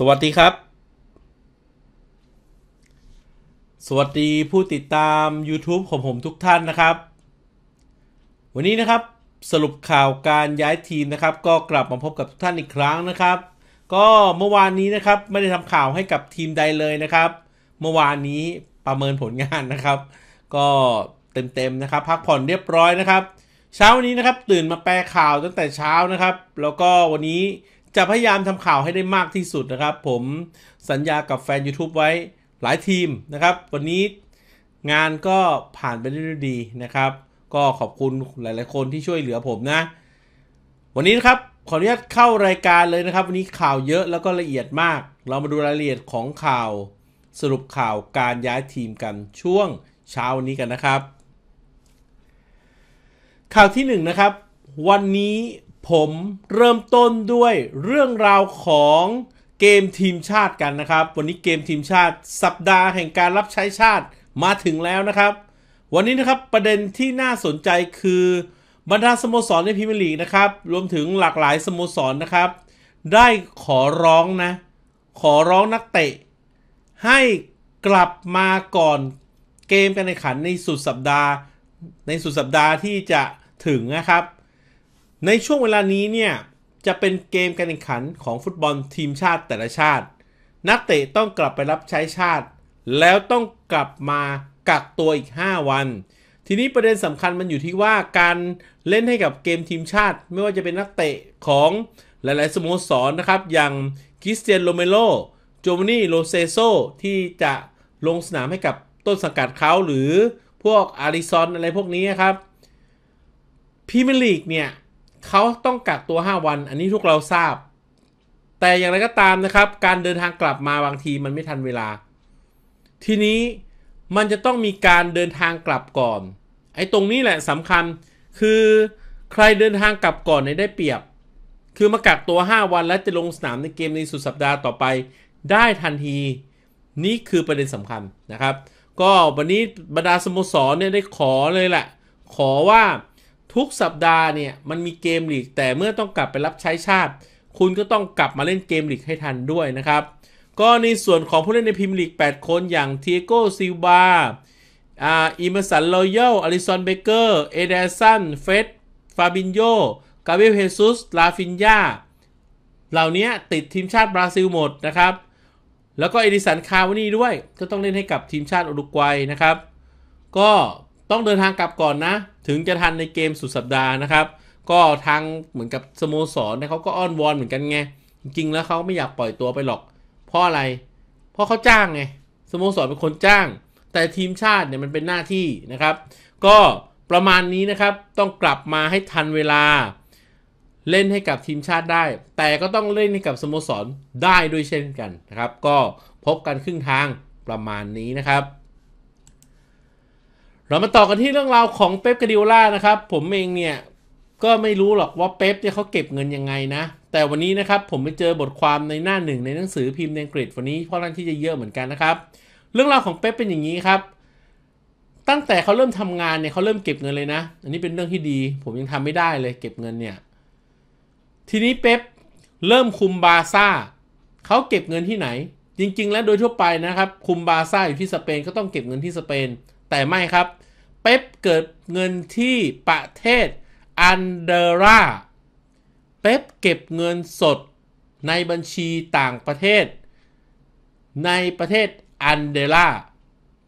สวัสดีครับ สวัสดีผู้ติดตาม YouTube ของผมทุกท่านนะครับ วันนี้นะครับสรุปข่าวการย้ายทีมนะครับ ก็กลับมาพบกับทุกท่านอีกครั้งนะครับ ก็เมื่อวานนี้นะครับไม่ได้ทำข่าวให้กับทีมใดเลยนะครับ เมื่อวานนี้ประเมินผลงานนะครับ ก็เต็มๆนะครับ พักผ่อนเรียบร้อยนะครับ เช้าวันนี้นะครับตื่นมาแปลข่าวตั้งแต่เช้านะครับ แล้วก็วันนี้จะพยายามทำข่าวให้ได้มากที่สุดนะครับ ผมสัญญากับแฟน YouTube ไว้หลายทีมนะครับ วันนี้งานก็ผ่านไปได้ดวยดีนะครับ ก็ขอบคุณหลายๆคนที่ช่วยเหลือผมนะ วันนี้นะครับขออนุญาตเข้ารายการเลยนะครับ วันนี้ข่าวเยอะแล้วก็ละเอียดมาก เรามาดูรายละเอียดของข่าวสรุปข่าวการย้ายทีมกันช่วงเช้าวันนี้กันนะครับ ข่าวที่1นนะครับวันนี้ผมเริ่มต้นด้วยเรื่องราวของเกมทีมชาติกันนะครับ วันนี้เกมทีมชาติสัปดาห์แห่งการรับใช้ชาติมาถึงแล้วนะครับ วันนี้นะครับประเด็นที่น่าสนใจคือ บรรดาสโมสรในพรีเมียร์ลีกนะครับรวมถึงหลากหลายสโมสรนะครับ ได้ขอร้องนะ ขอร้องนักเตะ ให้กลับมาก่อนเกมการแข่งขันในสุดสัปดาห์ ในสุดสัปดาห์ที่จะถึงนะครับในช่วงเวลานี้เนี่ยจะเป็นเกมการแข่งขันของฟุตบอลทีมชาติแต่ละชาติ นักเตะต้องกลับไปรับใช้ชาติ แล้วต้องกลับมากักตัวอีก 5 วัน ทีนี้ประเด็นสำคัญมันอยู่ที่ว่าการเล่นให้กับเกมทีมชาติ ไม่ว่าจะเป็นนักเตะของหลายๆสโมสรนนะครับอย่างคริสเตียนโรเมโลโจมานี่โลเซโซที่จะลงสนามให้กับต้นสังกัดเขาหรือพวกอาริซอนอะไรพวกนี้ครับพรีเมียร์ลีกเนี่ยเขาต้องกักตัว 5 วัน อันนี้ทุกเราทราบ แต่อย่างไรก็ตามนะครับ การเดินทางกลับมาบางทีมันไม่ทันเวลา ทีนี้มันจะต้องมีการเดินทางกลับก่อน ไอ้ตรงนี้แหละสำคัญ คือใครเดินทางกลับก่อนในได้เปรียบ คือมากักตัว 5 วันและจะลงสนามในเกมในสุดสัปดาห์ต่อไป ได้ทันที นี่คือประเด็นสำคัญนะครับ ก็วันนี้บรรดาสโมสรเนี่ยได้ขอเลยแหละ ขอว่าทุกสัปดาห์เนี่ยมันมีเกมลีก แต่เมื่อต้องกลับไปรับใช้ชาติ คุณก็ต้องกลับมาเล่นเกมลีกให้ทันด้วยนะครับ ก็ในส่วนของผู้เล่นในพิมลีก 8 คนอย่างเทโกซิลบาอ่าอิมัสันรอยัลอลิซอนเบเกอร์ เอเดสัน เฟสฟาบินโยกาเบลเฮซุสลาฟินยาเหล่านี้ติดทีมชาติบราซิลหมดนะครับแล้วก็เอดิสันคาวานี่ด้วยก็ต้องเล่นให้กับทีมชาติอุรุกวัยนะครับ ก็ต้องเดินทางกลับก่อนนะถึงจะทันในเกมสุดสัปดาห์นะครับ ก็ทางเหมือนกับสโมสรเนี่ยเขาก็อ้อนวอนเหมือนกันไง จริงๆ แล้วเขาไม่อยากปล่อยตัวไปหรอก เพราะอะไร เพราะเขาจ้างไง สโมสรเป็นคนจ้าง แต่ทีมชาติเนี่ยมันเป็นหน้าที่นะครับ ก็ประมาณนี้นะครับ ต้องกลับมาให้ทันเวลาเล่นให้กับทีมชาติได้ แต่ก็ต้องเล่นให้กับสโมสรได้ด้วยเช่นกันนะครับ ก็พบกันครึ่งทางประมาณนี้นะครับเรามาต่อกันที่เรื่องราวของเป๊ปกาดิโอล่านะครับผมเองเนี่ยก็ไม่รู้หรอกว่าเป๊ปเนี่ยเขาเก็บเงินยังไงนะ แต่วันนี้นะครับ ผมไปเจอบทความในหน้าหนึ่งในหนังสือพิมพ์ในอังกฤษวันนี้เพราะนั่นที่จะเยอะเหมือนกันนะครับเรื่องราวของเป๊ปเป็นอย่างนี้ครับ ตั้งแต่เขาเริ่มทำงานเนี่ยเขาเริ่มเก็บเงินเลยนะ อันนี้เป็นเรื่องที่ดี ผมยังทำไม่ได้เลยเก็บเงินเนี่ยทีนี้เป๊ปเริ่มคุมบาซ่าเขาเก็บเงินที่ไหน จริงๆ แล้วโดยทั่วไปนะครับคุมบาซ่าอยู่ที่สเปนก็ต้องเก็บเงินที่สเปนแต่ไม่ครับเป๊ปเกิดเงินที่ประเทศอันเดร่าเป๊ปเก็บเงินสดในบัญชีต่างประเทศ ในประเทศอันเดร่า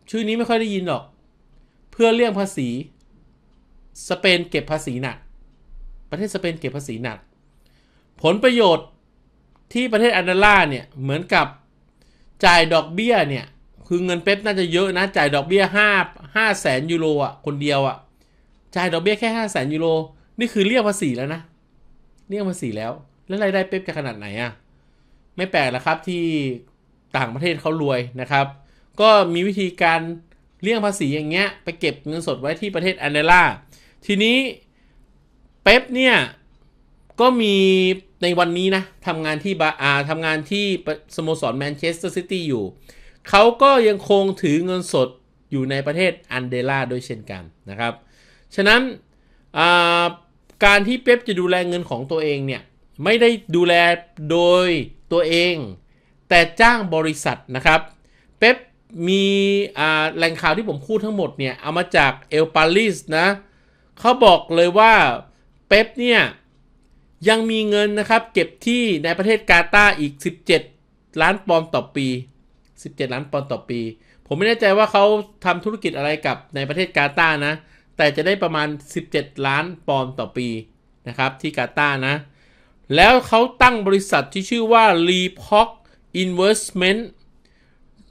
ชื่อนี้ไม่ค่อยได้ยินหรอก เพื่อเลี่ยงภาษีสเปนเก็บภาษีหนัก ประเทศสเปนเก็บภาษีหนัก ผลประโยชน์ที่ประเทศอันเดร่าเนี่ยเหมือนกับจ่ายดอกเบี้ยเนี่ยคือเงินเป๊ปน่าจะเยอะนะจ่ายดอกเบี้ยห้าห้าแสนยูโรอ่ะคนเดียวอ่ะ จ่ายดอกเบี้ยแค่ห้าแสนยูโรนี่คือเรียกภาษีแล้วนะเรียกภาษีแล้วแล้วรายได้เป๊ปจะขนาดไหนอ่ะไม่แปลกนะครับที่ต่างประเทศเขารวยนะครับก็มีวิธีการเลี่ยงภาษีอย่างเงี้ยไปเก็บเงินสดไว้ที่ประเทศแอนเดล่า ทีนี้ เป๊ปเนี่ยก็มีในวันนี้นะทำงานที่บาอาทำงานที่สโมสรแมนเชสเตอร์ซิตี้อยู่เขาก็ยังคงถือเงินสดอยู่ในประเทศอันเดล่าด้วยเช่นกันนะครับ ฉะนั้นการที่เป๊ปจะดูแลเงินของตัวเองเนี่ย ไม่ได้ดูแลโดยตัวเอง แต่จ้างบริษัทนะครับ เป๊ปมีแหล่งข่าวที่ผมพูดทั้งหมดเนี่ย เอามาจากเอลปาลิสนะเขาบอกเลยว่าเป๊ปเนี่ย ยังมีเงินนะครับเก็บที่ในประเทศกาตาร์อีก 17 ล้านปอนด์ต่อปี17 ล้านปอนด์ต่อปี ผมไม่แน่ใจว่าเขาทำธุรกิจอะไรกับในประเทศกาตานะ แต่จะได้ประมาณ 17 ล้านปอนด์ต่อปี นะครับ ที่กาตานะ แล้วเขาตั้งบริษัทที่ชื่อว่า r e p o c Investment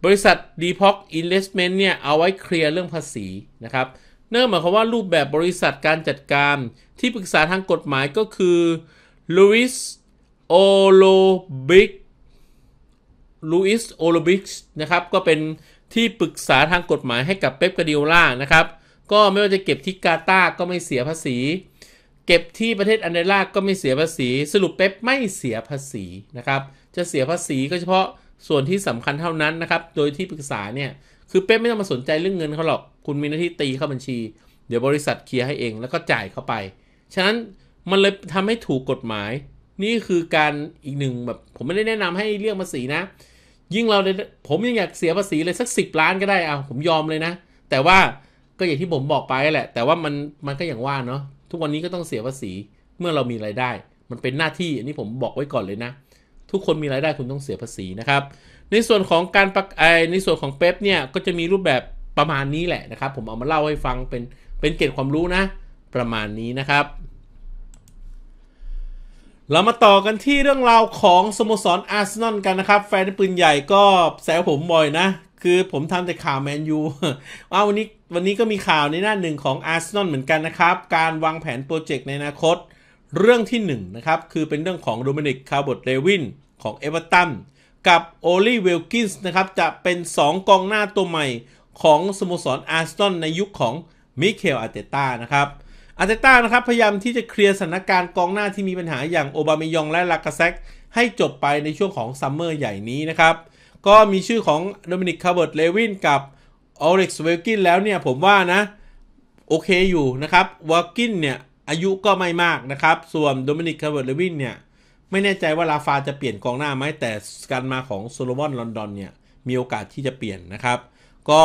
บริษัท d p o c Investment เนี่ย เอาไว้เคลียร์เรื่องภาษีนะครับเนื่องหมายความว่ารูปแบบบริษัทการจัดการที่ปรึกษาทางกฎหมายก็คือ Louis o l o b i c ลูอิสโอโลบิกนะครับก็เป็นที่ปรึกษาทางกฎหมายให้กับเป๊ปกาดิโอล่านะครับ ก็ไม่ว่าจะเก็บที่กาตาก็ไม่เสียภาษี เก็บที่ประเทศอันเดล่าก็ไม่เสียภาษี สรุปเป๊ปไม่เสียภาษีนะครับ จะเสียภาษีก็เฉพาะส่วนที่สำคัญเท่านั้นนะครับ โดยที่ปรึกษาเนี่ย คือเป๊ปไม่ต้องมาสนใจเรื่องเงินเขาหรอกคุณมีหน้าที่ตีเข้าบัญชี เดี๋ยวบริษัทเคลียร์ให้เองแล้วก็จ่ายเข้าไป ฉะนั้นมันเลยทำให้ถูกกฎหมาย นี่คือการอีกหนึ่งแบบผมไม่ได้แนะนำให้เรียกภาษีนะยิ่งเราเลยผมยังอยากเสียภาษีเลยสักสิบล้านก็ได้เอาผมยอมเลยนะ แต่ว่าก็อย่างที่ผมบอกไปแหละ แต่ว่ามัน มันก็อย่างว่าเนาะ ทุกวันนี้ก็ต้องเสียภาษี เมื่อเรามีรายได้ มันเป็นหน้าที่ อันนี้ผมบอกไว้ก่อนเลยนะ ทุกคนมีรายได้คุณต้องเสียภาษีนะครับ ในส่วนของการประในส่วนของเป๊ปเนี่ย ก็จะมีรูปแบบประมาณนี้แหละนะครับ ผมเอามาเล่าให้ฟัง เป็น เป็นเกณฑ์ความรู้นะ ประมาณนี้นะครับเรามาต่อกันที่เรื่องราวของสโมสรอาร์เซนอลกันนะครับ แฟนปืนใหญ่ก็แซวผมบ่อยนะ คือผมทำแต่ข่าวแมนยูว่าวันนี้วันนี้ก็มีข่าวในหน้าหนึ่งของอาร์เซนอลเหมือนกันนะครับ การวางแผนโปรเจกต์ในอนาคต เรื่องที่1นนะครับ คือเป็นเรื่องของโดมินิกคาร์บอตเลวิน ของเอเวอร์ตันกับโอลีเวลกินส์นะครับ จะเป็น 2กองหน้าตัวใหม่ของสโมสรอาร์เซนอลในยุคของมิเคลอารเตต้านะครับอาร์เตต้านะครับ พยายามที่จะเคลียร์สถานการณ์กองหน้าที่มีปัญหาอย่างโอบามยองและลากาเซกให้จบไปในช่วงของซัมเมอร์ใหญ่นี้นะครับ ก็มีชื่อของโดมินิกคาร์เบิร์ตเลวินกับออเล็กซ์เวลกินแล้วเนี่ยผมว่านะ โอเคอยู่นะครับวอลกินเนี่ย อายุก็ไม่มากนะครับส่วนโดมินิกคาร์เบิร์ตเลวินเนี่ย ไม่แน่ใจว่าลาฟาจะเปลี่ยนกองหน้าไหมแต่การมาของโซโลมอนลอนดอนเนี่ย มีโอกาสที่จะเปลี่ยนนะครับก็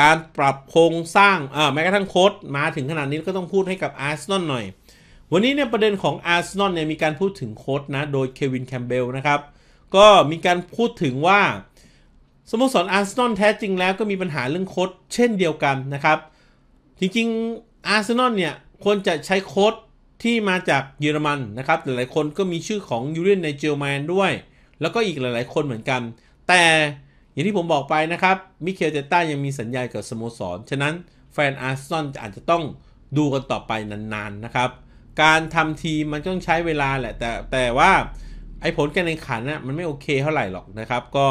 การปรับโครงสร้างแม้กระทั่งโค้ดมาถึงขนาดนี้ก็ต้องพูดให้กับอาร์เซนอลหน่อย วันนี้เนี่ยประเด็นของอาร์เซนอลเนี่ยมีการพูดถึงโค้ดนะโดยเควินแคมเบลนะครับ ก็มีการพูดถึงว่าสโมสรอาร์เซนอลแท้จริงแล้วก็มีปัญหาเรื่องโค้ดเช่นเดียวกันนะครับ จริงๆอาร์เซนอลเนี่ย ควรจะใช้โค้ดที่มาจากเยอรมันนะครับ หลายๆคนก็มีชื่อของยูเรียนในเจลแมนด้วย แล้วก็อีกหลายๆคนเหมือนกัน แต่อย่างที่ผมบอกไปนะครับ มิเคลเจต้ายังมีสัญญากับสโมสร ฉะนั้นแฟนอาร์เซนอลอาจจะต้องดูกันต่อไปนานๆนะครับ การทำทีมันต้องใช้เวลาแหละแต่แต่ว่าไอ้ผลการแข่งขันนะ่ะมันไม่โอเคเท่าไหร่หรอกนะครับ ก็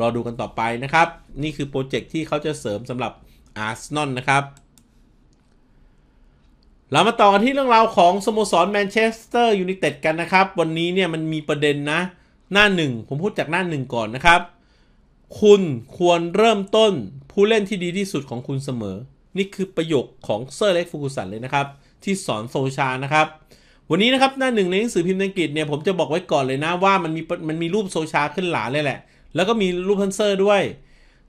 รอดูกันต่อไปนะครับ นี่คือโปรเจกต์ที่เขาจะเสริมสำหรับอาร์เซนอลนะครับ เรามาต่อกันที่เรื่องราวของสโมสรแมนเชสเตอร์ยูไนเต็ดกันนะครับ วันนี้เนี่ยมันมีประเด็นนะ หน้าหนึ่งผมพูดจากหน้าหนึ่งก่อนนะครับคุณควรเริ่มต้นผู้เล่นที่ดีที่สุดของคุณเสมอ นี่คือประโยคของเซอร์เล็กฟูกุสันเลยนะครับที่สอนโซชานะครับ วันนี้นะครับหน้าหนึ่งในหนังสือพิมพ์อังกฤษเนี่ยผมจะบอกไว้ก่อนเลยนะว่ามันมีมันมีรูปโซชาขึ้นหลาเลยแหละ แล้วก็มีรูปเพนเซอร์ด้วย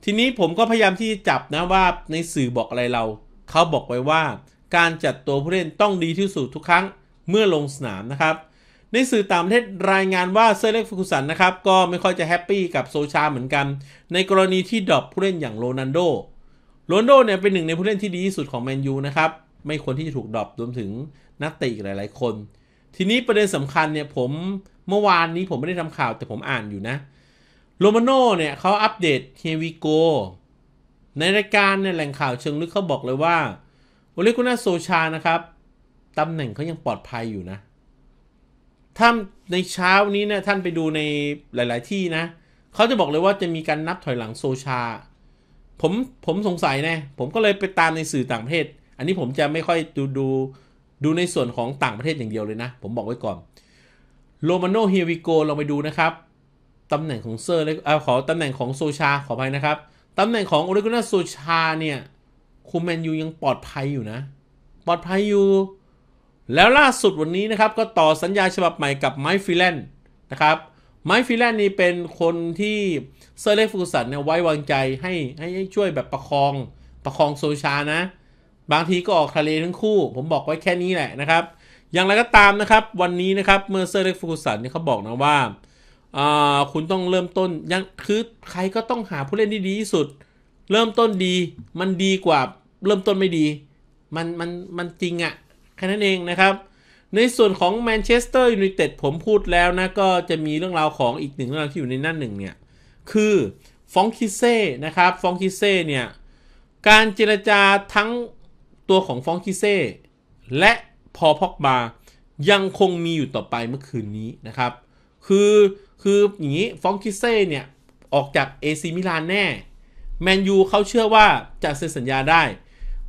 ทีนี้ผมก็พยายามที่จะจับนะว่าในสื่อบอกอะไรเราเขาบอกไว้ว่า การจัดตัวผู้เล่นต้องดีที่สุดทุกครั้งเมื่อลงสนามนะครับในสื่อต่างประเทศรายงานว่าเซเล็กฟูกุสันนะครับ ก็ไม่ค่อยจะแฮปปี้กับโซชาเหมือนกัน ในกรณีที่ดรอปผู้เล่นอย่างโรนันโดโรนโดเนี่ยเป็นหนึ่งในผู้เล่นที่ดีที่สุดของแมนยูนะครับ ไม่ควรที่จะถูกดรอปรวมถึงนักเตะอีกหลายๆคน ทีนี้ประเด็นสำคัญเนี่ยผมเมื่อวานนี้ผมไม่ได้ทำข่าวแต่ผมอ่านอยู่นะโรมาโน่เนี่ยเขาอัปเดตเฮวิโกในรายการเนี่ยแหล่งข่าวเชิงลึกเขาบอกเลยว่าโอเลกุนาโซชานะครับตำแหน่งเขายังปลอดภัยอยู่นะถ้าในเช้านี้นะท่านไปดูในหลาย ๆ ที่นะเขาจะบอกเลยว่าจะมีการนับถอยหลังโซชา ผม ผมสงสัยนะผมก็เลยไปตามในสื่อต่างประเทศ อันนี้ผมจะไม่ค่อยดูดู ดู ในส่วนของต่างประเทศอย่างเดียวเลยนะ ผมบอกไว้ก่อนโรมาโนเฮวิโกลองไปดูนะครับ ตำแหน่งของเซอร์เลยขอตำแหน่งของโซชาขออภัยนะครับ ตำแหน่งของโอเลกุนาโซชาเนี่ยคูแมนยูยังปลอดภัยอยู่นะปลอดภัยอยู่แล้วล่าสุดวันนี้นะครับก็ต่อสัญญาฉบับใหม่กับไมค์ฟิแลนนะครับไมค์ฟิแลนนี่เป็นคนที่เซอร์เล็กฟูสันเนี่ยไว้วางใจให้ ให้ช่วยแบบประคองประคองโซชานะบางทีก็ออกทะเลทั้งคู่ ผมบอกไว้แค่นี้แหละนะครับอย่างไรก็ตามนะครับวันนี้นะครับเมื่อเซอร์เล็กฟูสันเนี่ยเขาบอกนะว่าคุณต้องเริ่มต้นยังคือใครก็ต้องหาผู้เล่นที่ดีที่สุด เริ่มต้นดีมันดีกว่าเริ่มต้นไม่ดี มันมันมันจริงอะ่ะแค่นั้นเองนะครับ ในส่วนของแมนเชสเตอร์ยูไนเต็ดผมพูดแล้วนะก็จะมีเรื่องราวของอีกหนึ่งเรื่องที่อยู่ในหน้าหนึ่งเนี่ย คือฟองคิเซ่นะครับฟองคิเซ่เนี่ย การเจรจาทั้งตัวของฟองคิเซ่และพอพอกบายังคงมีอยู่ต่อไปเมื่อคืนนี้นะครับ คือคืออย่างนี้ฟองคิเซ่เนี่ย ออกจากเอซิมิลานแน่แมนยูเขาเชื่อว่าจะเซ็นสัญญาได้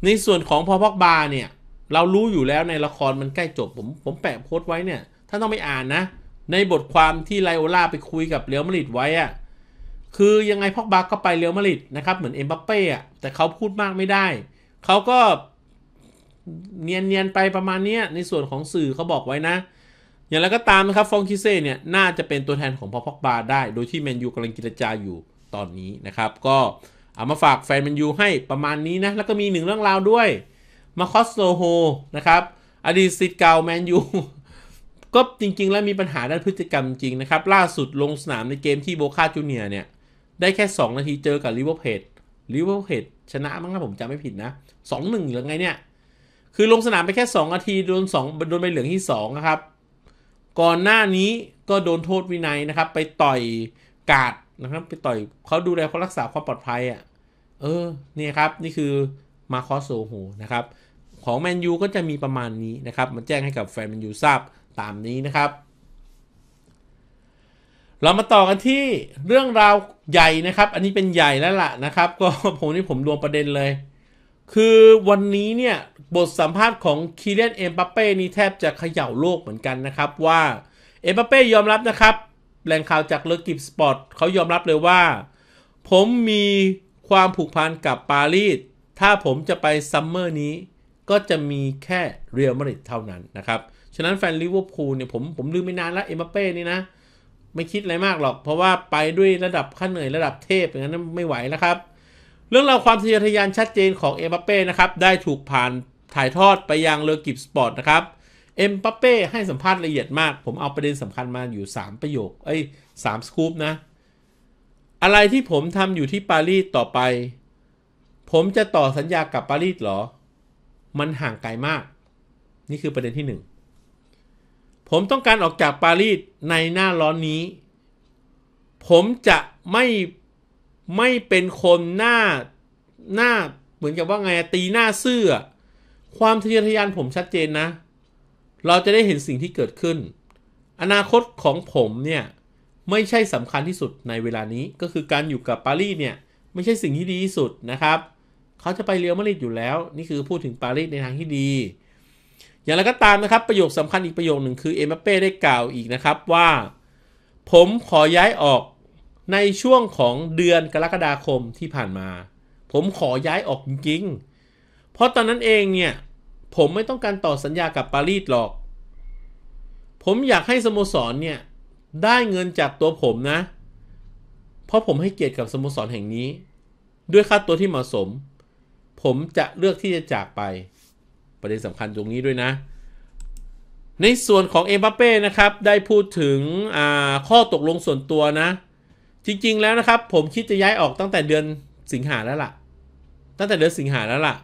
ในส่วนของพอพอกบาเนี่ยเรารู้อยู่แล้วในละครมันใกล้จบผมผมแปะโพสต์ไว้เนี่ยท่านต้องไปอ่านนะ ในบทความที่ไลโอล่าไปคุยกับเรียวมาริดไว้อะคือยังไงพอกบักก็ไปเรียวมาริดนะครับ เหมือนเอ็มบัปเป้อะแต่เขาพูดมากไม่ได้ เขาก็เนียนๆไปประมาณนี้ในส่วนของสื่อเขาบอกไว้นะอย่างไรก็ตามนะครับฟองคิเซ่เนี่ยน่าจะเป็นตัวแทนของพอพอกบาได้ โดยที่แมนยูกำลังกิจจาอยู่ตอนนี้นะครับก็เอามาฝากแฟนแมนยูให้ประมาณนี้นะแล้วก็มีหนึ่งเรื่องราวด้วยมาคอสโซโฮนะครับ อดีตสิทธิ์เก่าแมนยู ก็จริงๆ แล้วมีปัญหาด้านพฤติกรรมจริงนะครับ ล่าสุดลงสนามในเกมที่โบคาจูเนียเนี่ย ได้แค่ 2 นาทีเจอกับลิเวอร์พูลลิเวอร์พูลชนะมั้งถ้าผมจำไม่ผิดนะ 2-1 หรือไงเนี่ย คือลงสนามไปแค่2นาที โดน2โดนใบเหลืองที่ 2 นะครับ ก่อนหน้านี้ก็โดนโทษวินัยนะครับ ไปต่อยกาดนะครับ ไปต่อยเขาดูแลเขารักษาความปลอดภัยอะ่ะเออเนี่ยครับนี่คือมาคอสโซโฮนะครับ ของแมนยูก็จะมีประมาณนี้นะครับมาแจ้งให้กับแฟนแมนยูทราบ ตามนี้นะครับ เรามาต่อกันที่เรื่องราวใหญ่นะครับ อันนี้เป็นใหญ่แล้วล่ะนะครับ ก็ผมนี่ ผมรวมประเด็นเลย คือวันนี้เนี่ยบทสัมภาษณ์ของคีเรียนเอ็มบัปเป้นี่แทบจะเขย่าโลกเหมือนกันนะครับว่าเอ็มบัปเป้ยอมรับนะครับแหล่งข่าวจากเลกิฟสปอร์ตเขายอมรับเลยว่า ผมมีความผูกพันกับปารีสถ้าผมจะไปซัมเมอร์นี้ก็จะมีแค่เรอัลมาดริดเท่านั้นนะครับ ฉะนั้นแฟนลิเวอร์พูลเนี่ยผม ผมลืมไม่นานละเอ็มเป้นี่นะ ไม่คิดอะไรมากหรอก เพราะว่าไปด้วยระดับขั้นเหนื่อยระดับเทพอย่างนั้นไม่ไหวแล้วครับ เรื่องราวความทะเยอทะยานชัดเจนของเอ็มเป้นะครับ ได้ถูกผ่านถ่ายทอดไปยังเลอกิฟสปอร์ตนะครับ เอ็มปเป้ให้สัมภาษณ์ละเอียดมาก ผมเอาประเด็นสำคัญมาอยู่ 3 ประโยคเอ้ยมสกู๊ปนะอะไรที่ผมทำอยู่ที่ปารีสต่อไปผมจะต่อสัญญากับปารีสหรอ มันห่างไกลมาก นี่คือประเด็นที่หนึ่งผมต้องการออกจากปารีสในหน้าร้อนนี้ ผมจะไม่ไม่เป็นคนหน้าหน้าเหมือนกับว่า ไงตีหน้าเสื้อ ความทะเยอทะยานผมชัดเจนนะ เราจะได้เห็นสิ่งที่เกิดขึ้น อนาคตของผมเนี่ยไม่ใช่สำคัญที่สุดในเวลานี้ ก็คือการอยู่กับปารีสเนี่ยไม่ใช่สิ่งที่ดีที่สุดนะครับเขาจะไปเรียวมาริดอยู่แล้วนี่คือพูดถึงปารีสในทางที่ดี อย่างไรก็ตามนะครับประโยคสำคัญอีกประโยคหนึ่งคือเอมเป้ได้กล่าวอีกนะครับว่า ผมขอย้ายออกในช่วงของเดือนกรกฎาคมที่ผ่านมา ผมขอย้ายออกจริงๆ เพราะตอนนั้นเองเนี่ยผมไม่ต้องการต่อสัญญากับปารีสหรอก ผมอยากให้สโมสรเนี่ยได้เงินจากตัวผมนะ เพราะผมให้เกียรติกับสโมสรแห่งนี้ ด้วยค่าตัวที่เหมาะสมผมจะเลือกที่จะจากไปประเด็นสำคัญตรงนี้ด้วยนะ ในส่วนของเอ็มบัปเป้นะครับ ได้พูดถึงข้อตกลงส่วนตัวนะ จริง ๆแล้วนะครับ ผมคิดจะย้ายออกตั้งแต่เดือนสิงหาแล้วละ่ะ ตั้งแต่เดือนสิงหาแล้วละ่ะ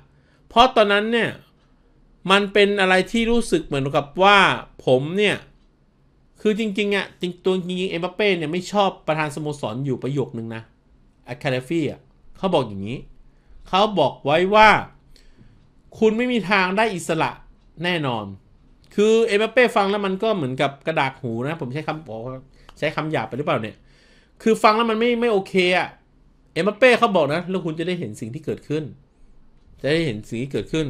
เพราะตอนนั้นเนี่ยมันเป็นอะไรที่รู้สึกเหมือนกับว่าผมเนี่ย คือจริงๆอ่ะจริงตัวจริงเอ็มบัปเป้เนี่ยไม่ชอบประธานสโมสรออยู่ประโยคนึงนะอะคาเดฟี่อ่ะเขาบอกอย่างนี้เขาบอกไว้ว่า คุณไม่มีทางได้อิสระแน่นอน คือเอเมเป้ฟังแล้วมันก็เหมือนกับกระดาษหูนะ ผมใช้คำบอกใช้คำหยาบไปหรือเปล่าเนี่ย คือฟังแล้วมันไม่ไม่โอเคอะเอเมเป้เขาบอกนะแล้วคุณจะได้เห็นสิ่งที่เกิดขึ้น จะได้เห็นสิ่งที่เกิดขึ้น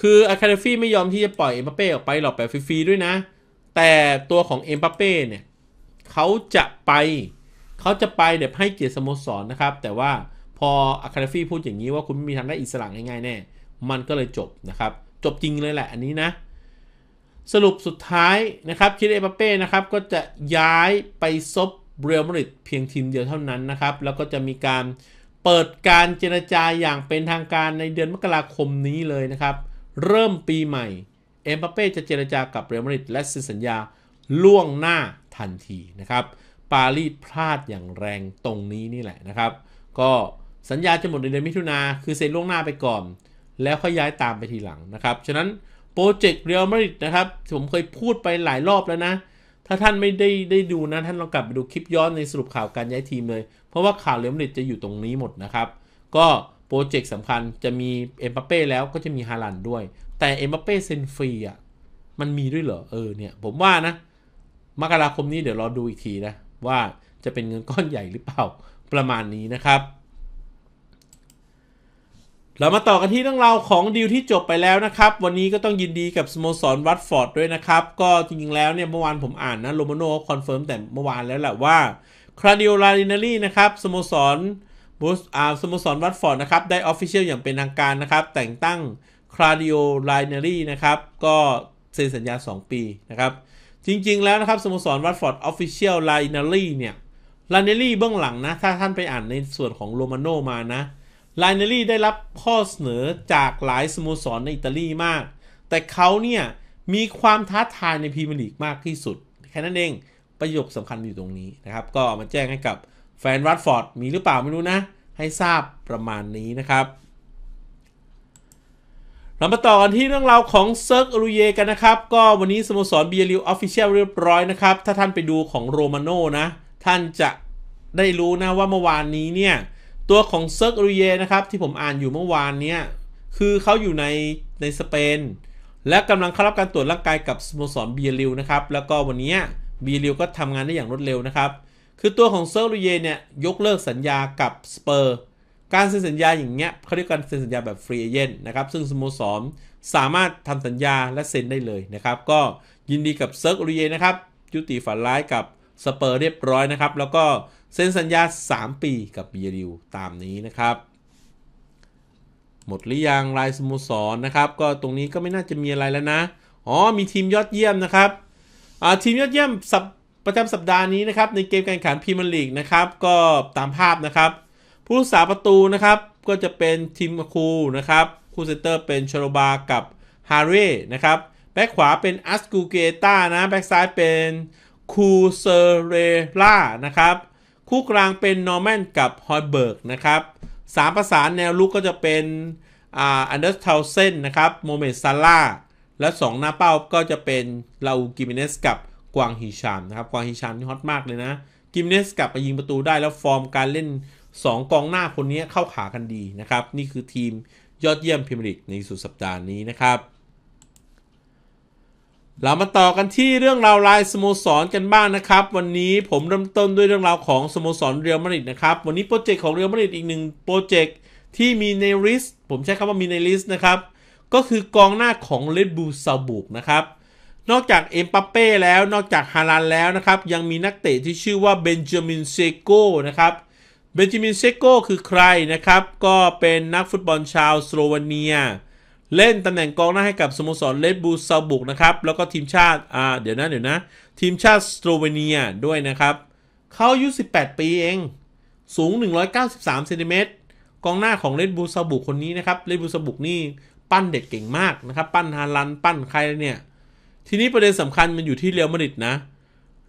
คืออาคาเดฟี่ไม่ยอมที่จะปล่อยเอมเป้ออกไปหรอกแบบฟรีๆด้วยนะ แต่ตัวของเอมเป้เนี่ยเขาจะไปเขาจะไปแบบให้เกียรติสโมสรนะครับ แต่ว่าพออะคาเดฟี่พูดอย่างนี้ว่าคุณไม่มีทางได้อิสระง่ายๆแน่ มันก็เลยจบนะครับ จบจริงเลยแหละอันนี้นะ สรุปสุดท้ายนะครับคิดเอปเป้นะครับก็จะย้ายไปซบเรียลมาดริดเพียงทีมเดียวเท่านั้นนะครับ แล้วก็จะมีการเปิดการเจรจาอย่างเป็นทางการในเดือนมกราคมนี้เลยนะครับ เริ่มปีใหม่เอ็มปเป้จะเจรจากับเรอัลมาดริดและนสัญญาล่วงหน้าทันทีนะครับ ปารีสพลาดอย่างแรงตรงนี้นี่แหละนะครับ ก็สัญญาจะหมดในเดือนมิถุนา คือเซ็นล่วงหน้าไปก่อน แล้วค่อยย้ายตามไปทีหลังนะครับ ฉะนั้นโปรเจกต์เรียลมาริดนะครับ ผมเคยพูดไปหลายรอบแล้วนะ ถ้าท่านไม่ได้ได้ดูนะ ท่านลองกลับไปดูคลิปย้อนในสรุปข่าวการย้ายทีมเลย เพราะว่าข่าวเรียลมาริดจะอยู่ตรงนี้หมดนะครับ ก็โปรเจกต์สำคัญจะมีเอ็มบัปเป้แล้วก็จะมีฮาลันด้วย แต่เอ็มบัปเป้เซ็นฟรีอ่ะ มันมีด้วยเหรอ เออเนี่ย ผมว่านะ มกราคมนี้เดี๋ยวรอดูอีกทีนะ ว่าจะเป็นเงินก้อนใหญ่หรือเปล่า ประมาณนี้นะครับรามาต่อกันที่เรื่องราวของดีลที่จบไปแล้วนะครับ วันนี้ก็ต้องยินดีกับสโมสรวัตฟอร์ดด้วยนะครับ ก็จริงๆแล้วเนี่ยเมื่อวานผมอ่านนะโรมาโน่คอนเฟิร์มแต่เมื่อวานแล้วแหละว่าคราดิโอลาลินารีนะครับสโมสรบูสอาสโมสรวัตฟอร์ดนะครับ ได้ออฟฟิเชียลอย่างเป็นทางการนะครับ แต่งตั้งคราดิโอไลเนอรี่นะครับ ก็เซ็นสัญญา 2 ปีนะครับจริงๆแล้วนะครับสโมสรวัตฟอร์ดออฟฟิเชียลไลเนอรี่เนี่ยไลเนอรี่เบื้องหลังนะถ้าท่านไปอ่านในส่วนของโรมาโน่มานะไลเนลี่ได้รับข้อเสนอจากหลายสโมสรในอิตาลีมาก แต่เขาเนี่ย มีความท้าทายในพรีเมียร์ลีกมากที่สุด แค่นั้นเอง ประโยคสำคัญอยู่ตรงนี้นะครับ ก็มาแจ้งให้กับแฟนวัตฟอร์ด มีหรือเปล่าไม่รู้นะ ให้ทราบประมาณนี้นะครับ เรามาต่อกันที่เรื่องราวของเซิร์กอรูเยกันนะครับ ก็วันนี้สโมสรเบียริวออฟฟิเชียลเรียบร้อยนะครับ ถ้าท่านไปดูของโรมาโน่นะ ท่านจะได้รู้นะว่าเมื่อวานนี้เนี่ยตัวของเซิร์กรูเยนะครับ ที่ผมอ่านอยู่เมื่อวานเนี้ยคือเขาอยู่ในในสเปน และกำลังเข้ารับการตรวจร่างกายกับสโมสรเบียริวนะครับ แล้วก็วันนี้เบียริวก็ทำงานได้อย่างรวดเร็วนะครับ คือตัวของเซอร์กรูเยเนี่ย ยกเลิกสัญญากับสเปอร์ การเซ็นสัญญาอย่างเงี้ยเขาเรียกการเซ็นสัญญาแบบฟรีเอเจนต์นะครับ ซึ่งสโมสรสามารถทำสัญญาและเซ็นได้เลยนะครับ ก็ยินดีกับเซอร์กรูเยนะครับ ยุติฝันร้ายกับสเปอร์เรียบร้อยนะครับแล้วก็เซ็นสัญญา3ปีกับเบียริวตามนี้นะครับ หมดหรือยังลายสโมสรนะครับ ก็ตรงนี้ก็ไม่น่าจะมีอะไรแล้วนะ อ๋อ มีทีมยอดเยี่ยมนะครับ ทีมยอดเยี่ยมสัปประจำสัปดาห์นี้นะครับ ในเกมการแข่งขันพรีเมียร์ลีกนะครับ ก็ตามภาพนะครับ ผู้รักษาประตูนะครับ ก็จะเป็นทีมคูนะครับคูเซเตอร์เป็นชโรบากับฮาร์เร่นะครับแบ็คขวาเป็นอัสกูเกต้านะแบ็คซ้ายเป็นคูเซเรล่านะครับคู่กลางเป็นนอร์แมนกับฮอยเบิร์กนะครับสามประสานแนวลุกก็จะเป็นอันเดอร์เทลเซนนะครับโมเมนซาร่าและสองหน้าเป้าก็จะเป็นลาอูกิมิเนสกับกวางฮิชานนะครับ กวางฮิชานนี่ฮอตมากเลยนะ กิมิเนสกลับมายิงประตูได้แล้วฟอร์มการเล่น 2กองหน้าคนนี้เข้าขากันดีนะครับ นี่คือทีมยอดเยี่ยมพิเมีร์ลกในสุดสัปดาห์นี้นะครับเรามาต่อกันที่เรื่องราวลายสโมสรกันบ้างนะครับ วันนี้ผมเริ่มต้นด้วยเรื่องราวของสโมสรเรียลมาดริดนะครับ วันนี้โปรเจกต์ของเรียลมาดริดอีกหนึ่งโปรเจกต์ ที่มีในลิสต์ ผมใช้คำว่ามีในลิสต์นะครับก็คือกองหน้าของเลดบูซาบุกนะครับนอกจากเอ็มปาเป้แล้วนอกจากฮารันแล้วนะครับ ยังมีนักเตะที่ชื่อว่าเบนจามินเซโก้นะครับเบนจามินเซโก้คือใครนะครับก็เป็นนักฟุตบอลชาวสโลวาเนียเล่นตำแหน่งกองหน้าให้กับสโมสรเลดบูซาบุกนะครับ แล้วก็ทีมชาติ อ่าเดี๋ยวนะเดี๋ยวนะ ทีมชาติสโลเวเนียด้วยนะครับ เขาอายุ18 ปีเอง สูง 193เซนติเมตร กองหน้าของเลดบูซาบุกคนนี้นะครับเลดบูซาบุกนี่ปั้นเด็กเก่งมากนะครับ ปั้นฮารัน ปั้นใครเนี่ย ทีนี้ประเด็นสำคัญมันอยู่ที่เรอัลมาดริดนะ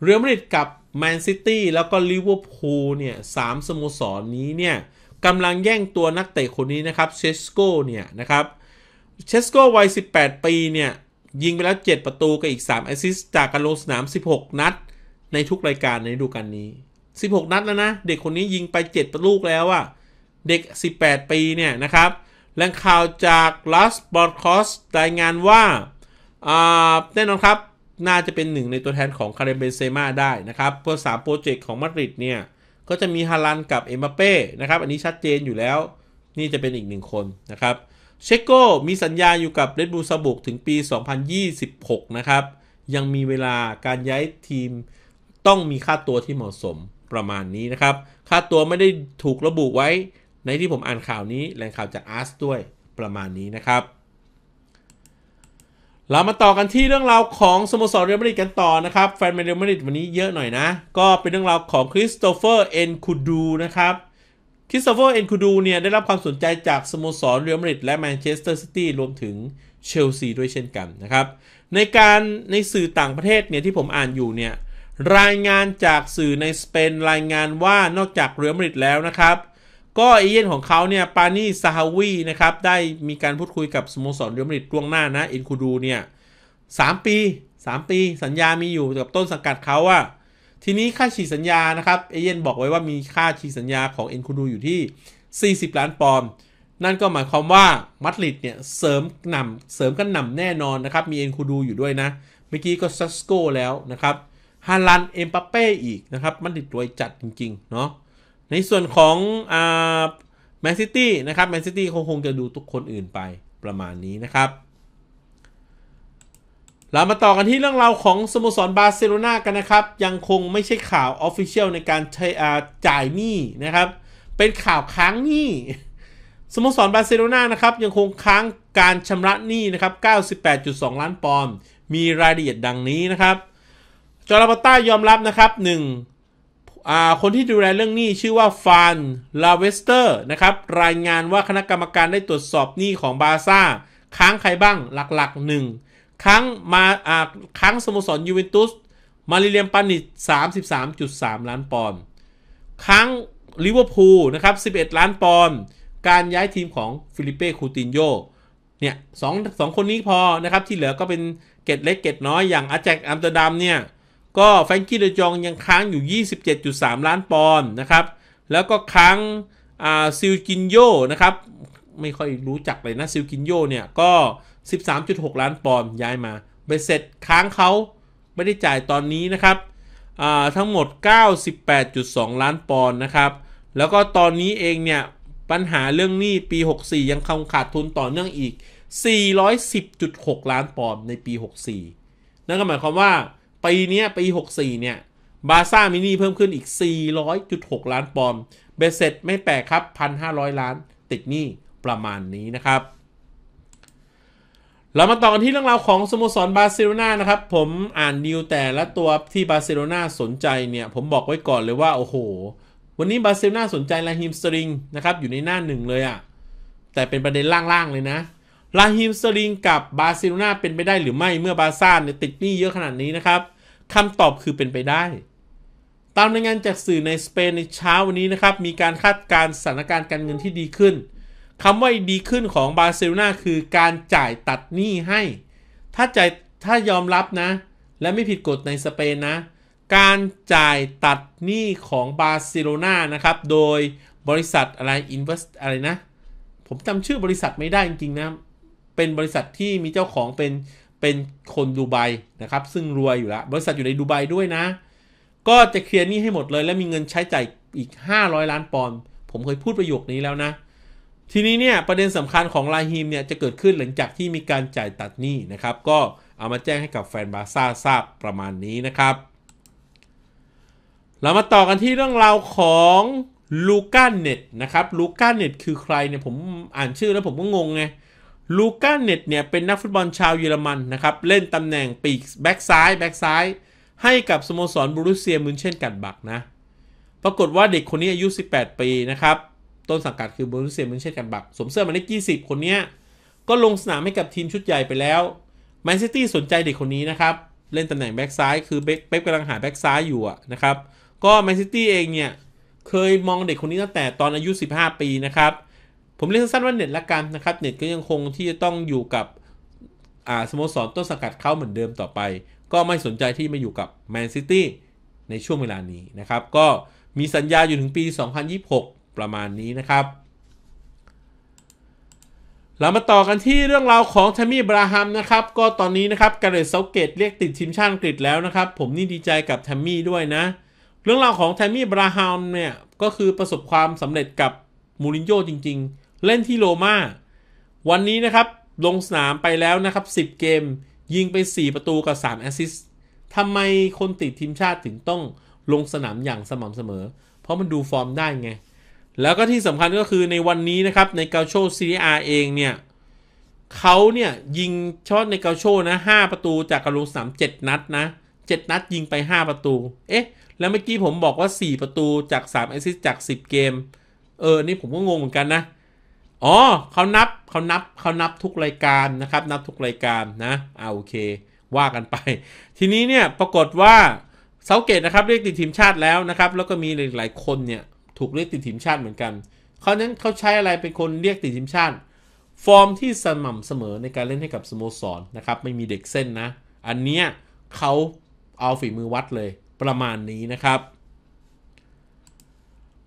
เรอัลมาดริดกับแมนซิตี้แล้วก็ลิเวอร์พูลเนี่ยสสโมสรนนี้เนี่ยกำลังแย่งตัวนักเตะคนนี้นะครับเชสโกเนี่ยนะครับเชสโกวัย 18 ปีเนี่ยยิงไปแล้ว 7 ประตูกับอีก3แอสซิสต์จากการลงสนาม 16 นัด ในทุกรายการในฤดูกาลนี้ 16 นัดแล้วนะ เด็กคนนี้ยิงไป 7 ประตูแล้วอะเด็ก 18 ปีเนี่ยนะครับแหล่งข่าวจากลัสบอร์คอสรายงานว่า แน่นอนครับน่าจะเป็นหนึ่งในตัวแทนของคาเรนเบนเซม่าได้นะครับเพื่อสามโปรเจกต์ของมาดริดเนี่ย ก็จะมีฮารันกับเอมบาเป้นะครับอันนี้ชัดเจนอยู่แล้ว นี่จะเป็นอีกหนึ่งคนนะครับเชโก้มีสัญญาอยู่กับเรดบูลซาบุก ถึงปี 2026 นะครับ ยังมีเวลาการย้ายทีมต้องมีค่าตัวที่เหมาะสมประมาณนี้นะครับ ค่าตัวไม่ได้ถูกระบุไว้ในที่ผมอ่านข่าวนี้แหล่งข่าวจากอาร์สด้วยประมาณนี้นะครับ เรามาต่อกันที่เรื่องราวของสโมสรเรอัลมาดริดกันต่อนะครับแฟนเรอัลมาดริดวันนี้เยอะหน่อยนะ ก็เป็นเรื่องราวของคริสโตเฟอร์เอ็นคูดูนะครับทิซาโวเอนคูดูเนี่ยได้รับความสนใจจากสโมสรเรอัลมาดริดและแมนเชสเตอร์ซิตี้รวมถึงเชลซีด้วยเช่นกันนะครับ ในการในสื่อต่างประเทศเนี่ยที่ผมอ่านอยู่เนี่ยรายงานจากสื่อในสเปนรายงานว่านอกจากเรอัลมาดริดแล้วนะครับ ก็เอเย่นของเขาเนี่ยปานีซาฮาวีนะครับได้มีการพูดคุยกับสโมสรเรอัลมาดริดล่วงหน้านะเอนคูดูเนี่ยสามปี 3 ปีสัญญามีอยู่กับต้นสังกัดเขาอะทีนี้ค่าฉีดสัญญานะครับเอเย่นบอกไว้ว่ามีค่าฉีดสัญญาของเอ็นคูดูอยู่ที่ 40 ล้านปอนด์นั่นก็หมายความว่ามัดลิดเนี่ยเสริมนำเสริมกันนำแน่นอนนะครับมีเอ็นคูดูอยู่ด้วยนะ เมื่อกี้ก็ซัสโกแล้วนะครับฮาลันเอ็มปาเป้อีกนะครับมัดลิดรวยจัดจริงๆ เนาะในส่วนของอ่าแมนซิตี้นะครับแมนซิตี้คงคงจะดูทุกคนอื่นไปประมาณนี้นะครับเรามาต่อกันที่เรื่องราวของสโมสรบาร์เซโลนากันนะครับ ยังคงไม่ใช่ข่าวออฟฟิเชียลในการใช้จ่ายหนี้นะครับ เป็นข่าวค้างหนี้สโมสรบาร์เซโลนานะครับยังคงค้างการชำระหนี้นะครับ98.2 ล้านปอนด์มีรายละเอียดดังนี้นะครับจอร์บต้ายอมรับนะครับ1คนที่ดูแลเรื่องหนี้ชื่อว่าฟานลาเวสเตอร์นะครับรายงานว่าคณะกรรมการได้ตรวจสอบหนี้ของบาร์ซ่าค้างใครบ้างหลักๆ1ครั้งมาอ่าครั้งสโมสรยูเวนตุส มาริเลียมปานิช33.3 ล้านปอนด์ครั้งลิเวอร์พูลนะครับ 11 ล้านปอนด์การย้ายทีมของฟิลิเป้คูตินโยเนี่ยสองสองคนนี้พอนะครับที่เหลือก็เป็นเกตเล็กเกตน้อยอย่างอาแจกอัมเตอร์ดัมเนี่ย ก็แฟงกี้เดจองยังค้างอยู่ 27.3 ล้านปอนด์นะครับ แล้วก็ค้างอ่า ซิลกินโยนะครับ ไม่ค่อยรู้จักเลยนะซิลกินโยเนี่ยก็13.6 ล้านปอนด์ย้ายมา เบสเสร็จค้างเขาไม่ได้จ่ายตอนนี้นะครับ ทั้งหมด 98.2 ล้านปอนด์นะครับ แล้วก็ตอนนี้เองเนี่ย ปัญหาเรื่องหนี้ปี 64 ยังคงขาดทุนต่อเนื่องอีก 410.6 ล้านปอนด์ในปี 64 นั่นก็หมายความว่าปีนี้ปี 64 เนี่ยบาซ่ามินี่เพิ่มขึ้นอีก 400.6 ล้านปอนด์เบสเซ็ตไม่แปลกครับ1,500 ล้าน ติดหนี้ประมาณนี้นะครับเรามาต่อกันที่เรื่องราวของสโมสรบาร์เซโลนานะครับ ผมอ่านดิวแต่ละตัวที่บาร์เซโลนาสนใจเนี่ย ผมบอกไว้ก่อนเลยว่าโอ้โห วันนี้บาร์เซโลนาสนใจลาฮิมสตริงนะครับ อยู่ในหน้าหนึ่งเลยอะ่ะ แต่เป็นประเด็นล่างๆ เลยนะลาฮิมสตริงกับบาร์เซโลนาเป็นไปได้หรือไม่เมื่อบาร์ซ่าเนี่ยติดหนี้เยอะขนาดนี้นะครับคำตอบคือเป็นไปได้ ตามรายงานจากสื่อในสเปนในเช้าวันนี้นะครับมีการคาดการ์ณสถานการณ์การเงินที่ดีขึ้นคำว่าดีขึ้นของบาร์เซโลนาคือการจ่ายตัดหนี้ให้ ถ้าจ่ายถ้ายอมรับนะ และไม่ผิดกฎในสเปนนะ การจ่ายตัดหนี้ของบาร์เซโลนานะครับ โดยบริษัทอะไรอินเวสอะไรนะ ผมจำชื่อบริษัทไม่ได้จริงๆนะ เป็นบริษัทที่มีเจ้าของเป็นเป็นคนดูไบนะครับ ซึ่งรวยอยู่แล้ว บริษัทอยู่ในดูไบด้วยนะ ก็จะเคลียร์หนี้ให้หมดเลย และมีเงินใช้จ่ายอีก 500 ล้านปอนด์ผมเคยพูดประโยคนี้แล้วนะทีนี้เนี่ยประเด็นสำคัญของลาฮิมเนี่ยจะเกิดขึ้นหลังจากที่มีการจ่ายตัดหนี้นะครับ ก็เอามาแจ้งให้กับแฟนบาซ่าทราบประมาณนี้นะครับ เรามาต่อกันที่เรื่องราวของลูก้าเน็ตนะครับลูก้าเน็ตคือใครเนี่ยผมอ่านชื่อแล้วผมก็งงไงลูก้าเน็ตเนี่ยเป็นนักฟุตบอลชาวเยอรมันนะครับ เล่นตำแหน่งปีกแบ็กซ้ายแบ็กซ้ายให้กับสโมสรบรูเซียมุนเช่นกันบักนะปรากฏว่าเด็กคนนี้อายุ18ปีนะครับต้นสังกัดคือบรุเซียมันเช่นกันบัก สมเสื้อมาเลขิบคนนี้ก็ลงสนามให้กับทีมชุดใหญ่ไปแล้วแมนซิตี้สนใจเด็กคนนี้นะครับ เล่นตำแหน่งแบ็กซ้ายคือเป๊ปกำลังหาแบ็กซ้ายอยู่นะครับ ก็แมนซิตี้เองเนี่ย เคยมองเด็กคนนี้ตั้งแต่ตอนอายุ 15 ปีนะครับ ผมเรียกสั้นๆว่าเน็ตละกันนะครับ เน็ตก็ยังคงที่จะต้องอยู่กับสโมสรต้นสังกัดเขาเหมือนเดิมต่อไป ก็ไม่สนใจที่มาอยู่กับแมนซิตี้ในช่วงเวลานี้นะครับ ก็มีสัญญาอยู่ถึงปี 2026ประมาณนี้นะครับ เรามาต่อกันที่เรื่องราวของทมี่บราฮัมนะครับ ก็ตอนนี้นะครับการ์เรตเซาเกต เรียกติดทีมชาติอังกฤษแล้วนะครับ ผมนี่ดีใจกับทมี่ด้วยนะ เรื่องราวของทมี่บราฮัมเนี่ยก็คือประสบความสำเร็จกับ มูรินโญ่จริงๆ เล่นที่โรมาวันนี้นะครับลงสนามไปแล้วนะครับ 10 เกม ยิงไป 4 ประตูกับ 3 แอสซิสต์ทำไมคนติดทีมชาติถึงต้องลงสนามอย่างสม่ำเสมอ เพราะมันดูฟอร์มได้ไงแล้วก็ที่สำคัญก็คือในวันนี้นะครับในเกาโชซีอาอาเองเนี่ยเขาเนี่ยยิงช็อตในเกาโชนะห้าประตูจากกระลงสามเจ็ดนัดนะเจ็ดนัดยิงไปห้าประตู เอ๊ะแล้วเมื่อกี้ผมบอกว่าสี่ประตูจากสามแอซิสจากสิบเกมเออนี่ผมก็งงเหมือนกันนะอ๋อเขานับเขานับเขานับทุกรายการนะครับนับทุกรายการนะอ่าโอเค ว่ากันไป ทีนี้เนี่ยปรากฏว่าเซาเกตนะครับเรียกติดทีมชาติแล้วนะครับ แล้วก็มีหลายๆคนเนี่ยถูกเรียกติดทีมชาติเหมือนกันเราวนั้นเขาใช้อะไรเป็นคนเรียกติดทีมชาติ ฟอร์มที่สม่ำเสมอในการเล่นให้กับสโมสรนนะครับ ไม่มีเด็กเส้นนะ อันเนี้ยเขาเอาฝีมือวัดเลยประมาณนี้นะครับ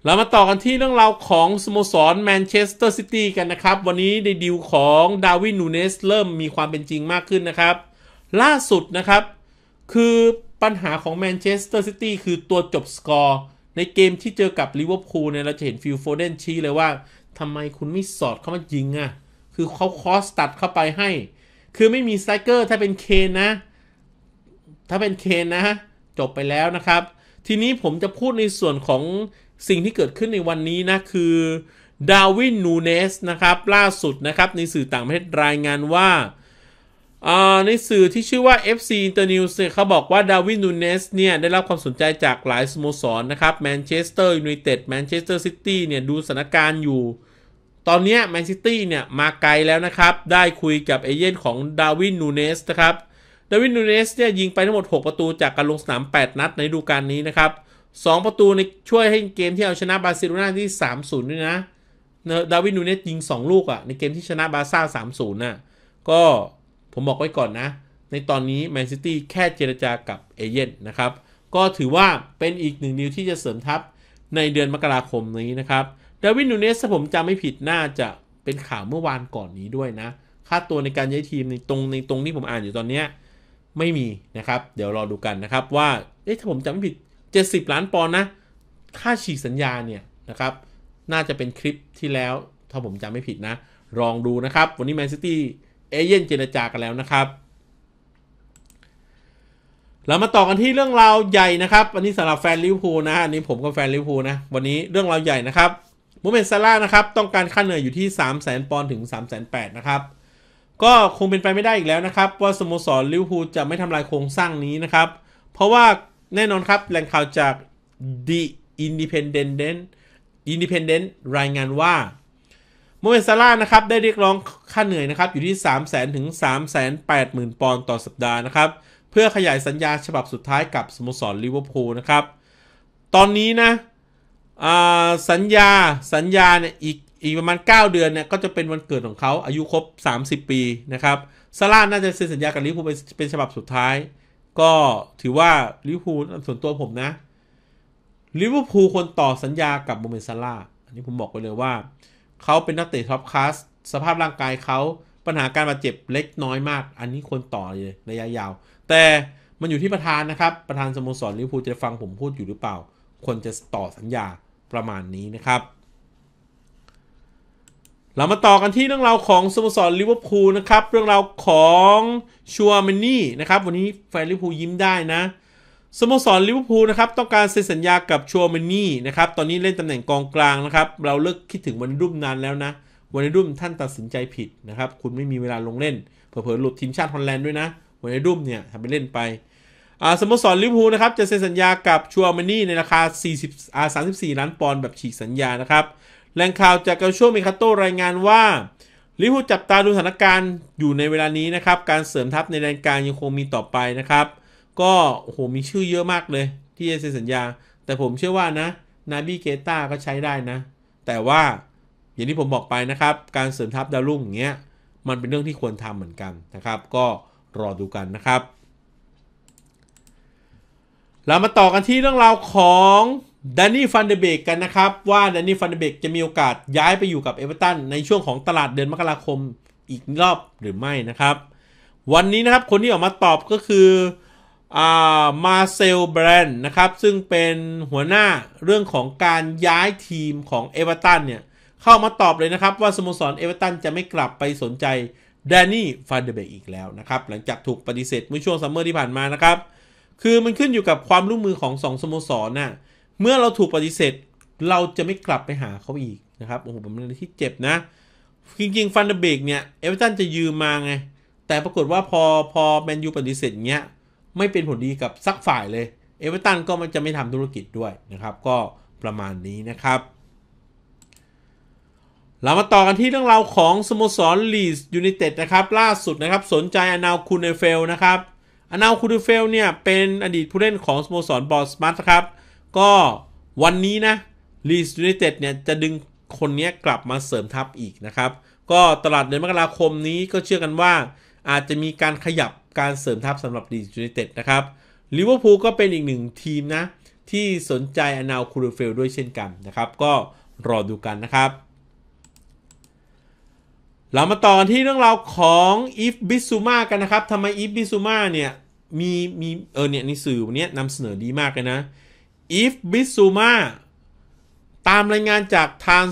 เรามาต่อกันที่เรื่องราวของสโมสรแมนเชสเตอร์ซิตี้กันนะครับ วันนี้ในดิวของดาวินนูเนสเริ่มมีความเป็นจริงมากขึ้นนะครับ ล่าสุดนะครับ คือปัญหาของแมนเชสเตอร์ซิตี้คือตัวจบสกอร์ในเกมที่เจอกับลิเวอร์พูลเนี่ยเราจะเห็นฟิลโฟเดนชี้เลยว่า ทำไมคุณไม่สอดเข้ามายิงอะ่ะคือเขาคอสตัดเข้าไปให้ คือไม่มีสไตรเกอร์ถ้าเป็นเคนนะ ถ้าเป็นเคนนะ จบไปแล้วนะครับ ทีนี้ผมจะพูดในส่วนของสิ่งที่เกิดขึ้นในวันนี้นะ คือดาวินนูเนสนะครับล่าสุดนะครับในสื่อต่างประเทศรายงานว่าในสื่อที่ชื่อว่า FC Internews เขาบอกว่าดาวินนูเนสเนี่ย ได้รับความสนใจจากหลายสโมสรนะครับแมนเชสเตอร์ยูไนเต็ดแมนเชสเตอร์ซิตี้เนี่ย ดูสถานการณ์อยู่ ตอนนี้แมนซิตี้เนี่ย มาไกลแล้วนะครับ ได้คุยกับเอเจนต์ของดาวินนูเนสนะครับดาวินนูเนสเนี่ย ยิงไปทั้งหมด 6 ประตู จากการลงสนาม 8 นัดในฤดูกาลนี้นะครับ 2 ประตูในช่วยให้เกม ที่เอาชนะบาร์เซโลนาที่3-0ด้วยนะดาวินนูเนสยิง 2 ลูกอะ่ะในเกมที่ชนะบาร์ซ่า3-0น่ะก็ผมบอกไว้ก่อนนะ ในตอนนี้แมนซิตี้แค่เจรจากับเอเย่นนะครับ ก็ถือว่าเป็นอีกหนึ่งดีลที่จะเสริมทัพในเดือนมกราคมนี้นะครับดาวินนูเนส ผมจำไม่ผิดน่าจะเป็นข่าวเมื่อวานก่อนนี้ด้วยนะ ค่าตัวในการย้ายทีมในตรงในตรงที่ผมอ่านอยู่ตอนนี้ไม่มีนะครับ เดี๋ยวรอดูกันนะครับ ว่า เอ๊ะถ้าผมจำไม่ผิด 70 ล้านปอนด์นะ ค่าฉีกสัญญาเนี่ยนะครับ น่าจะเป็นคลิปที่แล้ว ถ้าผมจำไม่ผิดนะ ลองดูนะครับ วันนี้แมนซิตี้เอเย่นเจรจากันแล้วนะครับ เรามาต่อกันที่เรื่องราวใหญ่นะครับอันนี้สำหรับแฟนลิเวอร์พูลนะอันนี้ผมก็แฟนลิเวอร์พูลนะ วันนี้เรื่องราวใหญ่นะครับมูเมนซาร่านะครับต้องการค่าเหนื่อยอยู่ที่3 0 0แสนปอนด์ถึง3 0 0แสนนะครับ ก็คงเป็นไปไม่ได้อีกแล้วนะครับว่าสโมสรลิเวอร์พูลจะไม่ทำลายโครงสร้างนี้นะครับ เพราะว่าแน่นอนครับแหล่งข่าวจาก The Independent Independent รายงานว่าโมเมซาร่านะครับ ได้เรียกร้องค่าเหนื่อยนะครับ อยู่ที่ 3 0 0 0 0 0ถึง3 8 0 0 0 0ปอนด์ต่อสัปดาห์นะครับ เพื่อขยายสัญญาฉบับสุดท้ายกับสโมสรลิเวอร์พูลนะครับ ตอนนี้นะสัญญาสัญญาเนี่ยอีกอีกประมาณ 9 เดือนเนี่ยก็จะเป็นวันเกิดของเขาอายุครบ 30 ปีนะครับซาร่าน่าจะเซ็นสัญญากับลิเวอร์พูลเป็นฉบับสุดท้าย ก็ถือว่าลิเวอร์พูลส่วนตัวผมนะลิเวอร์พูลควรต่อสัญญากับโมเมนซาร่าอันนี้ผมบอกไปเลยว่าเขาเป็นนักเตะท็อปคลาส สภาพร่างกายเขาปัญหาการบาดเจ็บเล็กน้อยมาก อันนี้ควรต่อเลยระยะยาว แต่มันอยู่ที่ประธานนะครับ ประธานสโมสรลิเวอร์พูลจะฟังผมพูดอยู่หรือเปล่าควรจะต่อสัญญาประมาณนี้นะครับ เรามาต่อกันที่เรื่องราวของสโมสรลิเวอร์พูลนะครับ เรื่องราวของชัวร์มนนี่นะครับ วันนี้แฟนลิเวอร์พูลยิ้มได้นะสโมสรลิเวอร์พูลนะครับต้องการเซ็นสัญญากับชัวร์มนี่นะครับตอนนี้เล่นตำแหน่งกองกลางนะครับ เราเลิกคิดถึงวันรุ่มนานแล้วนะ วันรุ่มท่านตัดสินใจผิดนะครับ คุณไม่มีเวลาลงเล่นเผลอๆหลุดทีมชาติฮอลแลนด์ด้วยนะ วันรุ่มเนี่ยทำไปเล่นไปสโมสรลิเวอร์พูลนะครับจะเซ็นสัญญากับชัวร์มนี่ในราคา 40อ่า34 ล้านปอนด์แบบฉีกสัญญานะครับแหล่งข่าวจากกาโชเมคาโต รายงานว่าลิเวอร์พูลจับตาดูสถานการณ์อยู่ในเวลานี้นะครับการเสริมทัพในแดนกลางยังคงมีต่อไปนะครับก็โอ้โหมีชื่อเยอะมากเลยที่จะเซ็นสัญญา แต่ผมเชื่อว่านะนาบีเกต้าก็ใช้ได้นะ แต่ว่าอย่างที่ผมบอกไปนะครับ การเสริมทัพดาวรุ่งอย่างเงี้ยมันเป็นเรื่องที่ควรทำเหมือนกันนะครับ ก็รอดูกันนะครับเรามาต่อกันที่เรื่องราวของดนนี่ฟันเดเบกกันนะครับ ว่าดนนี่ฟันเดเบกจะมีโอกาสย้ายไปอยู่กับเอเวอร์ตันในช่วงของตลาดเดือนมกราคมอีกรอบหรือไม่นะครับ วันนี้นะครับคนที่ออกมาตอบก็คือมาเซลแบรนด์นะครับ ซึ่งเป็นหัวหน้าเรื่องของการย้ายทีมของเอเวอร์ตันเนี่ยเข้ามาตอบเลยนะครับว่า สโมสรเอเวอร์ตันจะไม่กลับไปสนใจแดนนี่ฟันเดเบกอีกแล้วนะครับ หลังจากถูกปฏิเสธเมื่อช่วงซัมเมอร์ที่ผ่านมานะครับ คือมันขึ้นอยู่กับความร่วมมือของ 2 สโมสรนะเมื่อเราถูกปฏิเสธเราจะไม่กลับไปหาเขาอีกนะครับโอ้โหผมเนยที่เจ็บนะจริงๆฟันเดเบกเนี่ยเอเวอร์ตันจะยืมมาไงแต่ปรากฏว่าพอพอแมนยูปฏิเสธเงี้ยไม่เป็นผลดีกับสักฝ่ายเลย เอเวอร์ตันก็มันจะไม่ทำธุรกิจด้วยนะครับ ก็ประมาณนี้นะครับ เรามาต่อกันที่เรื่องราวของสโมสรลีสยูไนเต็ดนะครับ ล่าสุดนะครับ สนใจอนาคูเนเฟลนะครับอนาคูเนเฟลเนี่ยเป็นอดีตผู้เล่นของสโมสรบอสมัทครับก็วันนี้นะลีสยูไนเต็ดเนี่ยจะดึงคนนี้กลับมาเสริมทัพอีกนะครับ ก็ตลาดเดือนมกราคมนี้ก็เชื่อกันว่าอาจจะมีการขยับการเสริมทัพสำหรับดีจูเนเต็ดนะครับลิเวอร์พูลก็เป็นอีกหนึ่งทีมนะ ที่สนใจอนาคูรูเฟลด้วยเช่นกันนะครับ ก็รอดูกันนะครับ เรามาต่อที่เรื่องราวของอีฟบิซูมากันนะครับทำไมอีฟบิซูมาเนี่ย มี มี เออเนี่ยในสื่อวันนี้นำเสนอดีมากเลยนะอีฟบิซูมาตามรายงานจากทาง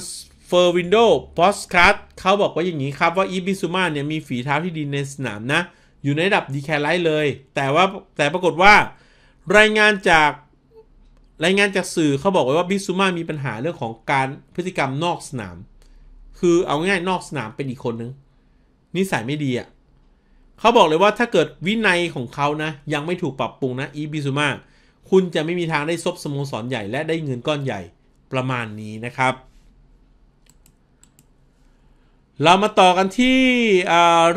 เฟอร์วินโดวพอสคัสเขาบอกว่าอย่างนี้ครับว่าอีฟบิซูมาเนี่ยมีฝีเท้าที่ดีในสนามนะเอยู่ในระดับดีแคไลท์เลย แต่ว่า แต่ปรากฏว่า รายงานจากรายงานจากสื่อเขาบอกไว้ว่าบิซูมามีปัญหาเรื่องของการพฤติกรรมนอกสนาม คือเอาง่ายนอกสนามเป็นอีกคนนึง นิสัยไม่ดีอ่ะเขาบอกเลยว่าถ้าเกิดวินัยของเขานะ ยังไม่ถูกปรับปรุงนะ อีบิซูมาคุณจะไม่มีทางได้ซบสโมสรใหญ่และได้เงินก้อนใหญ่ประมาณนี้นะครับเรามาต่อกันที่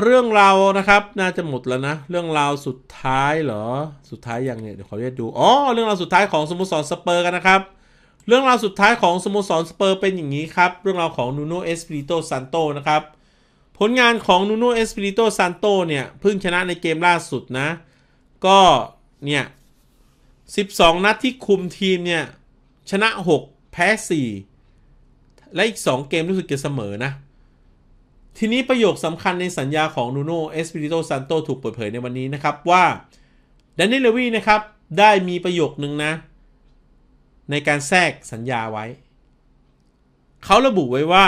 เรื่องเรานะครับน่าจะหมดแล้วนะ เรื่องราวสุดท้ายเหรอสุดท้ายอย่างเนี่ยเดี๋ยวขอเรียกดู อ๋อเรื่องราวสุดท้ายของสโมสรสเปอร์กันนะครับ เรื่องราวสุดท้ายของสโมสรสเปอร์เป็นอย่างนี้ครับ เรื่องราวของนูโนเอสปิริโตซันโตนะครับผลงานของนูโนเอสปิริโตซันโตเนี่ยเพิ่งชนะในเกมล่าสุดนะ ก็เนี่ย12นัดที่คุมทีมเนี่ยชนะ6แพ้4และอีก2เกมรู้สึกจะเสมอนะทีนี้ประโยคสำคัญในสัญญาของนูโนเอสปิริโตซันโตถูกเปิดเผยในวันนี้นะครับว่าแดนนี่เลวีนะครับ ได้มีประโยคหนึ่งนะ ในการแทรกสัญญาไว้ เขาระบุไว้ว่า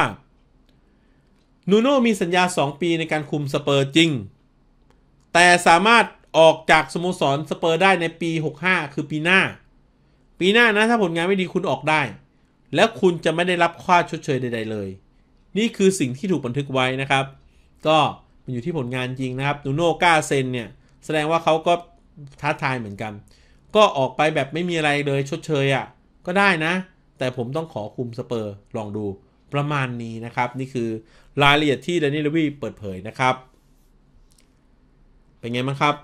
นูโนมีสัญญา 2 ปีในการคุมสเปอร์จริง แต่สามารถออกจากสโมสรสเปอร์ได้ในปี 65 คือปีหน้า ปีหน้านะถ้าผลงานไม่ดีคุณออกได้ และคุณจะไม่ได้รับค่าชดเชยใดๆเลยนี่คือสิ่งที่ถูกบันทึกไว้นะครับ ก็มันอยู่ที่ผลงานจริงนะครับ นูโน่กาเซนเนี่ย แสดงว่าเขาก็ท้าทายเหมือนกัน ก็ออกไปแบบไม่มีอะไรเลยชดเชยอะ่ะ ก็ได้นะ แต่ผมต้องขอคุมสเปอร์ลองดูประมาณนี้นะครับ นี่คือรายละเอียดที่แดนนี่ลวีเปิดเผยนะครับ เป็นไงบ้างครับ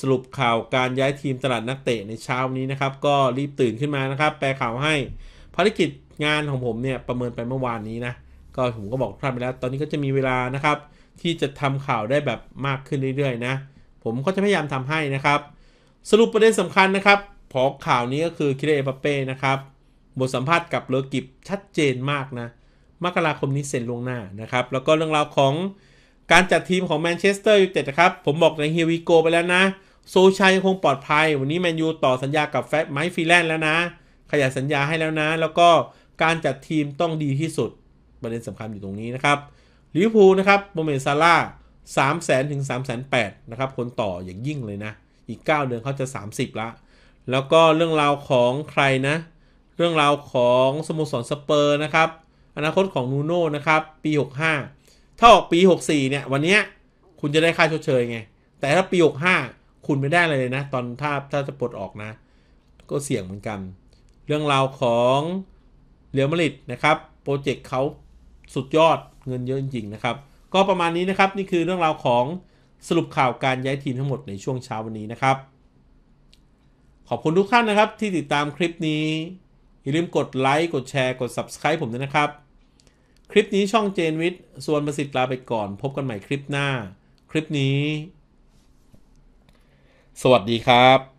สรุปข่าวการย้ายทีมตลาดนักเตะในเช้านี้นะครับ ก็รีบตื่นขึ้นมานะครับ แปลข่าวให้ ภารกิจงานของผมเนี่ยประเมินไปเมื่อวานนี้นะก็ผมก็บอกท่านไปแล้ว ตอนนี้ก็จะมีเวลานะครับ ที่จะทำข่าวได้แบบมากขึ้นเรื่อยๆนะ ผมก็จะพยายามทำให้นะครับ สรุปประเด็นสำคัญนะครับ พอข่าวนี้ก็คือคิเรเอปเป้นะครับ บทสัมภาษณ์กับเลอกิบชัดเจนมากนะ มกราคมนี้เซ็นลงหน้านะครับ แล้วก็เรื่องราวของการจัดทีมของแมนเชสเตอร์ยูไนเต็ดนะครับ ผมบอกในเฮียวีโกไปแล้วนะ โซชัยคงปลอดภัยวันนี้แมนยูต่อสัญญากับแฟรไมค์ฟีแลนด์แล้วนะขยายสัญญาให้แล้วนะ แล้วก็การจัดทีมต้องดีที่สุดประเด็นสำคัญอยู่ตรงนี้นะครับ ลิเวอร์พูลนะครับโมเมนซาร่าสามแสนถึงสามแสนแปดนะครับ คนต่ออย่างยิ่งเลยนะ อีก 9 เดือนเขาจะ 30ละ แล้วก็เรื่องราวของใครนะ เรื่องราวของสโมสรสเปอร์นะครับ อนาคตของนูโน่นะครับ ปี 65 ถ้าออกปี 64 เนี่ย วันนี้คุณจะได้ค่าชดเชยไง แต่ถ้าปี 65 คุณไม่ได้อะไรเลยนะ ตอนถ้าถ้าจะปลดออกนะ ก็เสี่ยงเหมือนกัน เรื่องราวของเรียลมาริดนะครับโปรเจกต์เขาสุดยอดเงินเยอะจริงๆนะครับ ก็ประมาณนี้นะครับนี่คือเรื่องราวของสรุปข่าวการย้ายทีมทั้งหมดในช่วงเช้าวันนี้นะครับ ขอบคุณทุกท่านนะครับที่ติดตามคลิปนี้อย่าลืมกดไลค์กดแชร์กด Subscribe ผมด้วยนะครับ คลิปนี้ช่องเจนวิทย์ส่วนประสิทธิ์ลาไปก่อน พบกันใหม่คลิปหน้า คลิปนี้ สวัสดีครับ